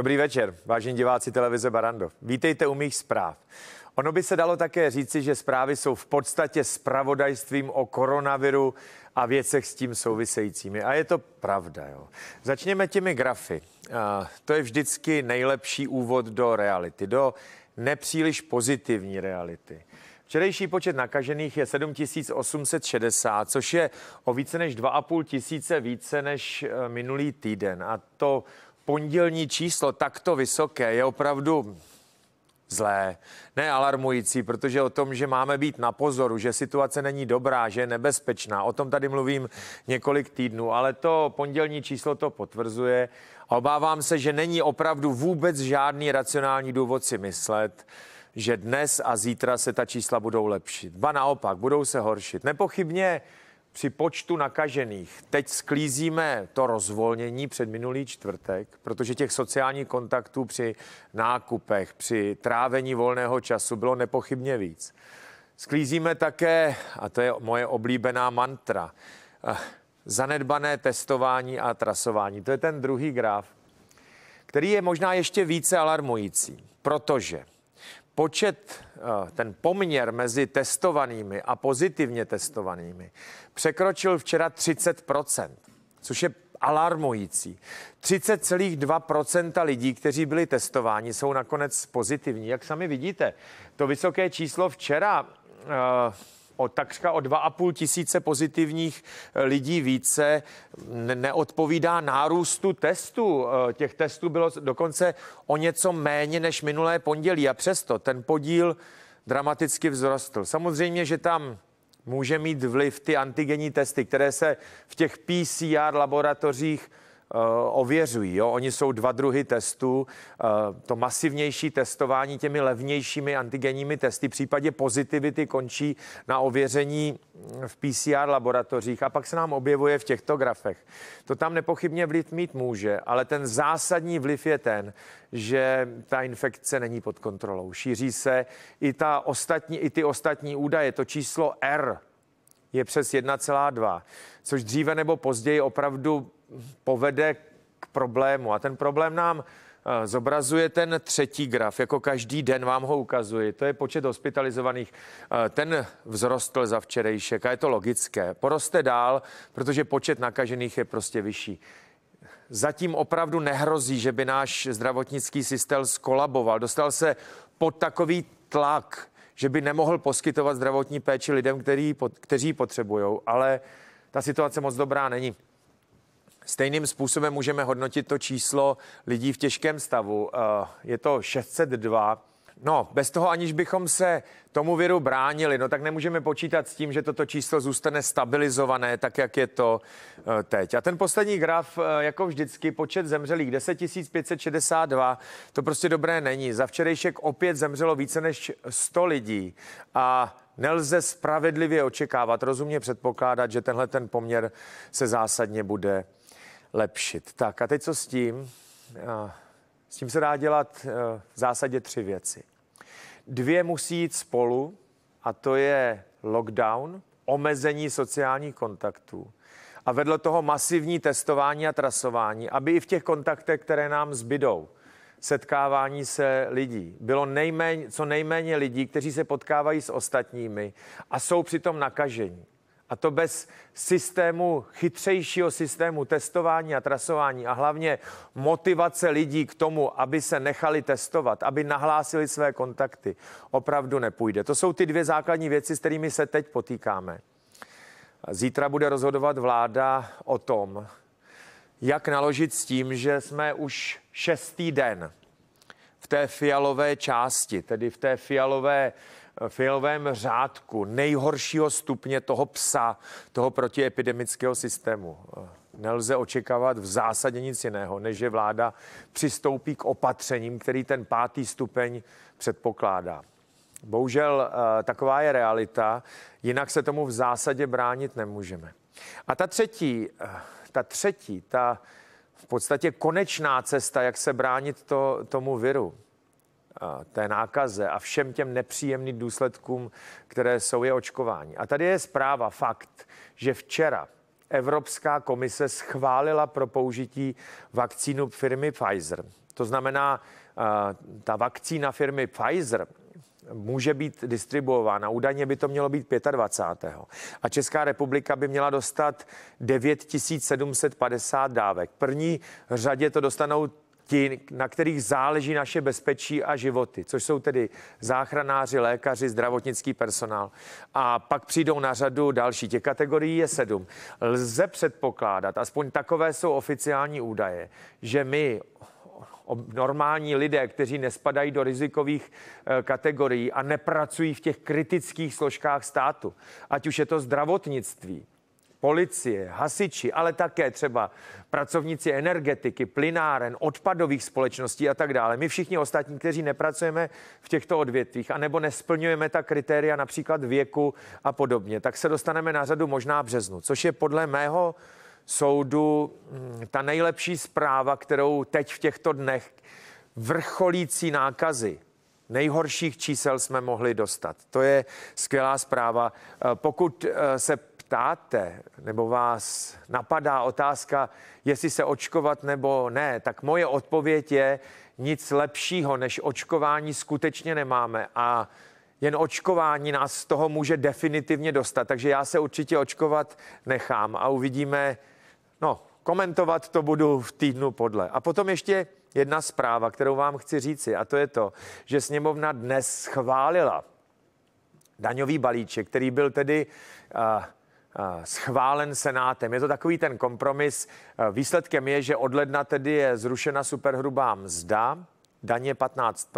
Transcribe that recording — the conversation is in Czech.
Dobrý večer, vážení diváci televize Barando. Vítejte u mých zpráv. Ono by se dalo také říci, že zprávy jsou v podstatě spravodajstvím o koronaviru a věcech s tím souvisejícími. A je to pravda. Jo. Začněme těmi grafy. A to je vždycky nejlepší úvod do reality, do nepříliš pozitivní reality. Včerejší počet nakažených je 7860, což je o více než 2,5 tisíce více než eh, minulý týden. A to pondělní číslo takto vysoké je opravdu zlé, nealarmující, protože o tom, že máme být na pozoru, že situace není dobrá, že je nebezpečná, o tom tady mluvím několik týdnů, ale to pondělní číslo to potvrzuje. A obávám se, že není opravdu vůbec žádný racionální důvod si myslet, že dnes a zítra se ta čísla budou lepšit. Ba naopak, budou se horšit. Nepochybně při počtu nakažených. Teď sklízíme to rozvolnění před minulý čtvrtek, protože těch sociálních kontaktů při nákupech, při trávení volného času bylo nepochybně víc. Sklízíme také, a to je moje oblíbená mantra, eh, zanedbané testování a trasování. To je ten druhý graf, který je možná ještě více alarmující, protože počet, eh, ten poměr mezi testovanými a pozitivně testovanými překročil včera 30 což je alarmující. 30,2 lidí, kteří byli testováni, jsou nakonec pozitivní. Jak sami vidíte, to vysoké číslo včera. Uh, o takřka o 2,5 tisíce pozitivních eh, lidí více, mm, neodpovídá nárůstu testů. Eh, těch testů bylo dokonce o něco méně než minulé pondělí a přesto ten podíl dramaticky vzrostl. Samozřejmě, že tam může mít vliv ty antigenní testy, které se v těch PCR laboratořích Eh, ověřují. Jo? Oni jsou dva druhy testů. Eh, to masivnější testování těmi levnějšími antigenními testy v případě pozitivity končí na ověření v PCR laboratořích a pak se nám objevuje v těchto grafech. To tam nepochybně vliv mít může, ale ten zásadní vliv je ten, že ta infekce není pod kontrolou. Šíří se i, ta ostatní, i ty ostatní údaje. To číslo R, je přes 1,2, což dříve nebo později opravdu povede k problému. A ten problém nám eh, zobrazuje ten třetí graf, jako každý den vám ho ukazuji. To je počet hospitalizovaných. Eh, ten vzrostl za včerejšek a je to logické. Poroste dál, protože počet nakažených je prostě vyšší. Zatím opravdu nehrozí, že by náš zdravotnický systém skolaboval. Dostal se pod takový tlak, že by nemohl poskytovat zdravotní péči lidem, který, kteří potřebují, ale ta situace moc dobrá není. Stejným způsobem můžeme hodnotit to číslo lidí v těžkém stavu. Eh, je to 602 No, bez toho, aniž bychom se tomu viru bránili, no tak nemůžeme počítat s tím, že toto číslo zůstane stabilizované, tak jak je to eh, teď. A ten poslední graf, eh, jako vždycky, počet zemřelých 10 562, to prostě dobré není. Za včerejšek opět zemřelo více než 100 lidí a nelze spravedlivě očekávat, rozumně předpokládat, že tenhle ten poměr se zásadně bude lepšit. Tak a teď co s tím? S tím se dá dělat eh, v zásadě tři věci. Dvě musí jít spolu, a to je lockdown, omezení sociálních kontaktů a vedle toho masivní testování a trasování, aby i v těch kontaktech, které nám zbydou, setkávání se lidí. Bylo nejméně, co nejméně lidí, kteří se potkávají s ostatními a jsou přitom nakažení. A to bez systému, chytřejšího systému testování a trasování a hlavně motivace lidí k tomu, aby se nechali testovat, aby nahlásili své kontakty, opravdu nepůjde. To jsou ty dvě základní věci, s kterými se teď potýkáme. Zítra bude rozhodovat vláda o tom, jak naložit s tím, že jsme už šestý den v té fialové části, tedy v té fialové Eh, filovém řádku nejhoršího stupně toho psa, toho protiepidemického systému. Eh, nelze očekávat v zásadě nic jiného, než že vláda přistoupí k opatřením, který ten pátý stupeň předpokládá. Bohužel eh, taková je realita, jinak se tomu v zásadě bránit nemůžeme. A ta třetí, ta třetí, ta v podstatě konečná cesta, jak se bránit to, tomu viru, té nákaze a všem těm nepříjemným důsledkům, které jsou je očkování. A tady je zpráva, fakt, že včera Evropská komise schválila pro použití vakcínu firmy Pfizer. To znamená, ta vakcína firmy Pfizer může být distribuována. Údajně by to mělo být 25. A Česká republika by měla dostat 9750 dávek. První řadě to dostanou ti, na kterých záleží naše bezpečí a životy, což jsou tedy záchranáři, lékaři, zdravotnický personál. A pak přijdou na řadu další. Těch kategorií je sedm. Lze předpokládat, aspoň takové jsou oficiální údaje, že my normální lidé, kteří nespadají do rizikových e, kategorií a nepracují v těch kritických složkách státu, ať už je to zdravotnictví, policie, hasiči, ale také třeba pracovníci energetiky, plynáren, odpadových společností a tak dále. My všichni ostatní, kteří nepracujeme v těchto odvětvích, anebo nesplňujeme ta kritéria například věku a podobně, tak se dostaneme na řadu možná březnu, což je podle mého soudu mm, ta nejlepší zpráva, kterou teď v těchto dnech vrcholící nákazy nejhorších čísel jsme mohli dostat. To je skvělá zpráva. Eh, pokud eh, se ptáte nebo vás napadá otázka, jestli se očkovat nebo ne, tak moje odpověď je, nic lepšího než očkování skutečně nemáme a jen očkování nás z toho může definitivně dostat. Takže já se určitě očkovat nechám a uvidíme, no, komentovat to budu v týdnu podle. A potom ještě jedna zpráva, kterou vám chci říci, a to je to, že sněmovna dnes schválila daňový balíček, který byl tedy uh, schválen Senátem. Je to takový ten kompromis. Výsledkem je, že od ledna tedy je zrušena superhrubá mzda, daně 15